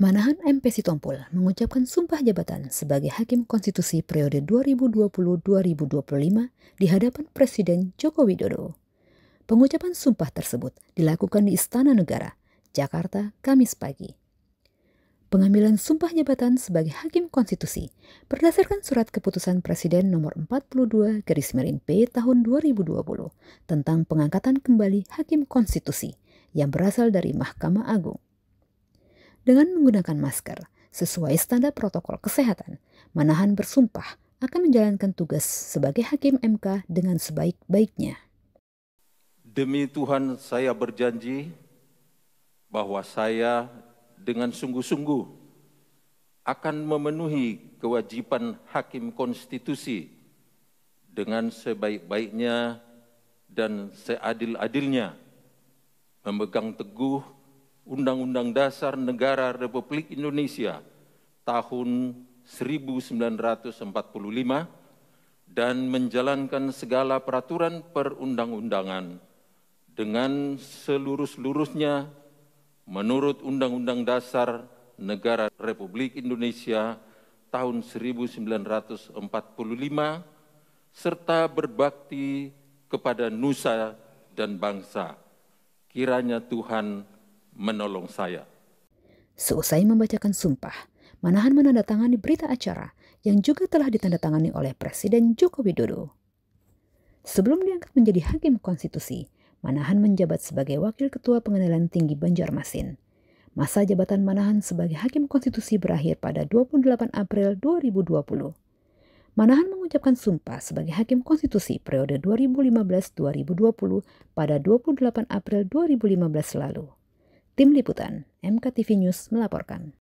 Manahan MP Sitompul mengucapkan sumpah jabatan sebagai Hakim Konstitusi periode 2020-2025 di hadapan Presiden Joko Widodo. Pengucapan sumpah tersebut dilakukan di Istana Negara, Jakarta, Kamis pagi. Pengambilan sumpah jabatan sebagai Hakim Konstitusi berdasarkan surat keputusan Presiden nomor 42 garis miring P tahun 2020 tentang pengangkatan kembali Hakim Konstitusi yang berasal dari Mahkamah Agung dengan menggunakan masker sesuai standar protokol kesehatan. Manahan bersumpah akan menjalankan tugas sebagai hakim MK dengan sebaik-baiknya. Demi Tuhan, saya berjanji bahwa saya dengan sungguh-sungguh akan memenuhi kewajiban hakim konstitusi dengan sebaik-baiknya dan seadil-adilnya, memegang teguh Undang-Undang Dasar Negara Republik Indonesia tahun 1945 dan menjalankan segala peraturan perundang-undangan dengan seluruh lurusnya menurut Undang-Undang Dasar Negara Republik Indonesia tahun 1945 serta berbakti kepada nusa dan bangsa. Kiranya Tuhan menolong saya. Seusai membacakan sumpah, Manahan menandatangani berita acara yang juga telah ditandatangani oleh Presiden Joko Widodo. Sebelum diangkat menjadi hakim konstitusi, Manahan menjabat sebagai Wakil Ketua Pengadilan Tinggi Banjarmasin. Masa jabatan Manahan sebagai Hakim Konstitusi berakhir pada 28 April 2020. Manahan mengucapkan sumpah sebagai Hakim Konstitusi periode 2015-2020 pada 28 April 2015 lalu. Tim Liputan, MKTV News melaporkan.